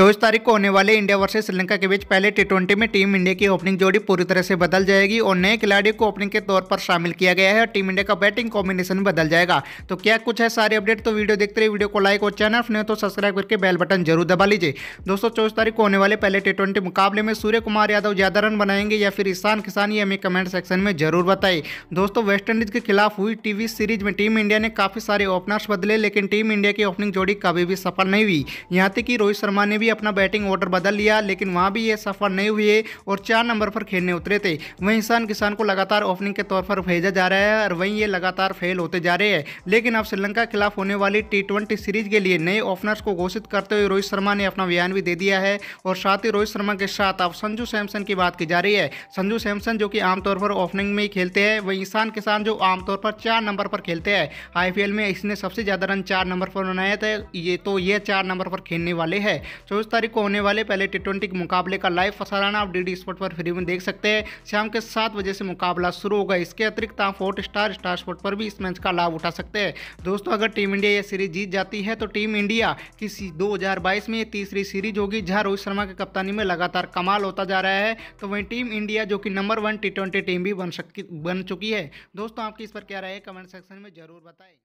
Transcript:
चौबीस तारीख को होने वाले इंडिया वर्सेज श्रीलंका के बीच पहले टी में टीम इंडिया की ओपनिंग जोड़ी पूरी तरह से बदल जाएगी और नए खिलाड़ियों को ओपनिंग के तौर पर शामिल किया गया है और टीम इंडिया का बैटिंग कॉम्बिनेशन बदल जाएगा तो क्या कुछ है सारे अपडेट तो वीडियो देखते रहिए वीडियो को लाइक और चैनल नहीं तो सब्सक्राइब करके बेल बटन जरूर दबा लीजिए दोस्तों चौबीस तारीख को होने वाले पहले टी मुकाबले में सूर्य कुमार यादव ज्यादा रन बनाएंगे या फिर ईशान किसान ये हमें कमेंट सेक्शन में जरूर बताए दोस्तों वेस्टइंडीज के खिलाफ हुई टीवी सीरीज में टीम इंडिया ने काफी सारे ओपनर्स बदले लेकिन टीम इंडिया की ओपनिंग जोड़ी कभी भी सफल नहीं हुई यहाँ तक कि रोहित शर्मा ने भी भी अपना बैटिंग ऑर्डर बदल लिया लेकिन वहाँ भी ये सफल नहीं हुए और चार नंबर पर खेलने उतरे थे वहीं ईशान किसान को लगातार ओपनिंग के तौर पर भेजा जा रहा है और वहीं ये लगातार फेल होते जा रहे हैं लेकिन अब श्रीलंका के खिलाफ होने वाली टी सीरीज के लिए नए ओपनर्स को घोषित करते हुए रोहित शर्मा ने अपना बयान भी दे दिया है और साथ ही रोहित शर्मा के साथ अब संजू सैमसन की बात की जा रही है संजू सैमसन जो कि आमतौर पर ओपनिंग में ही खेलते हैं वहीं ईशान किसान जो आमतौर पर चार नंबर पर खेलते हैं आईपीएल में इसने सबसे ज़्यादा रन चार नंबर पर बनाए थे ये तो ये चार नंबर पर खेलने वाले हैं चौबीस तारीख को होने वाले पहले टी ट्वेंटी के मुकाबले का लाइव प्रसारण आप डी स्पोर्ट पर फ्री में देख सकते हैं शाम के सात बजे से मुकाबला शुरू होगा इसके अतिरिक्त आप फोर्ट स्टार स्टार स्पोर्ट पर भी इस मैच का लाभ उठा सकते हैं दोस्तों अगर टीम इंडिया यह सीरीज जीत जाती है तो टीम इंडिया की दो में ये तीसरी सीरीज होगी जहाँ रोहित शर्मा की कप्तानी में लगातार कमाल होता जा रहा है तो वहीं टीम इंडिया जो कि नंबर वन टी टीम भी बन सकती बन चुकी है दोस्तों आपकी इस पर क्या राय है कमेंट सेक्शन में जरूर बताएं